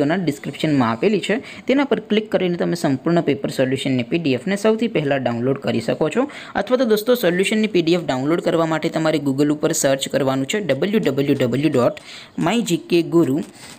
જોના description માં આપેલી છે તેના પર ક્લિક કરીને તમે સંપૂર્ણ પેપર સોલ્યુશન ની પીડીએફ ને સૌથી પહેલા ડાઉનલોડ કરી શકો છો અથવા તો દોસ્તો સોલ્યુશન ની પીડીએફ ડાઉનલોડ કરવા માટે તમારે Google ઉપર સર્ચ કરવાનું છે www.mygkguru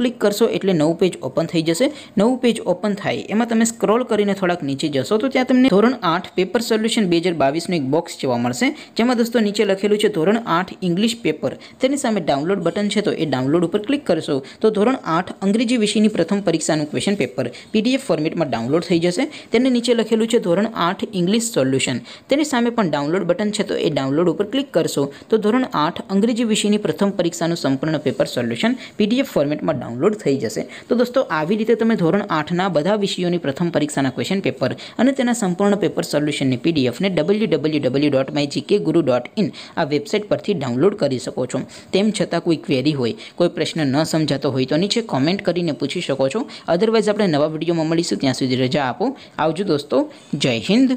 કલિક કરશો એટલે નવો પેજ ઓપન થઈ જશે નવો પેજ ઓપન થાય એમાં તમે સ્ક્રોલ કરીને થોડક નીચે જશો તો ત્યાં તમને ધોરણ 8 પેપર સોલ્યુશન 2022 નો એક બોક્સ જોવા મળશે જેમ આ દોસ્તો નીચે લખેલું છે ધોરણ 8 ઇંગ્લિશ પેપર તેની સામે ડાઉનલોડ બટન છે તો એ ડાઉનલોડ ઉપર ક્લિક કરશો તો ધોરણ 8 અંગ્રેજી વિષયની પ્રથમ પરીક્ષાનું ક્વેશ્ચન પેપર પીડીએફ ફોર્મેટમાં ડાઉનલોડ થઈ જશે તેની નીચે લખેલું છે ધોરણ 8 ઇંગ્લિશ સોલ્યુશન તેની સામે પણ ડાઉનલોડ બટન છે તો એ ડાઉનલોડ ઉપર ક્લિક કરશો તો ધોરણ 8 અંગ્રેજી વિષયની પ્રથમ પરીક્ષાનું સંપૂર્ણ પેપર સોલ્યુશન પીડીએફ ફોર્મેટમાં डाउनलोड થઈ જશે તો દોસ્તો આવી રીતે તમે ધોરણ 8 ના બધા વિષયોની પ્રથમ પરીક્ષાના ક્વેશ્ચન પેપર અને તેના સંપૂર્ણ પેપર સોલ્યુશનની પીડીએફ ને www.mygkguru.in આ વેબસાઈટ પરથી ડાઉનલોડ કરી શકો છો તેમ છતાં કોઈ ક્વેરી હોય કોઈ પ્રશ્ન ન સમજાતો હોય તો નીચે કમેન્ટ કરીને પૂછી શકો છો અધરવાઇઝ આપણે નવા વિડિયોમાં મળીશું ત્યાં સુધી રજા આપો આવજો દોસ્તો જય હિન્દ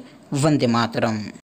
વંદે માતરમ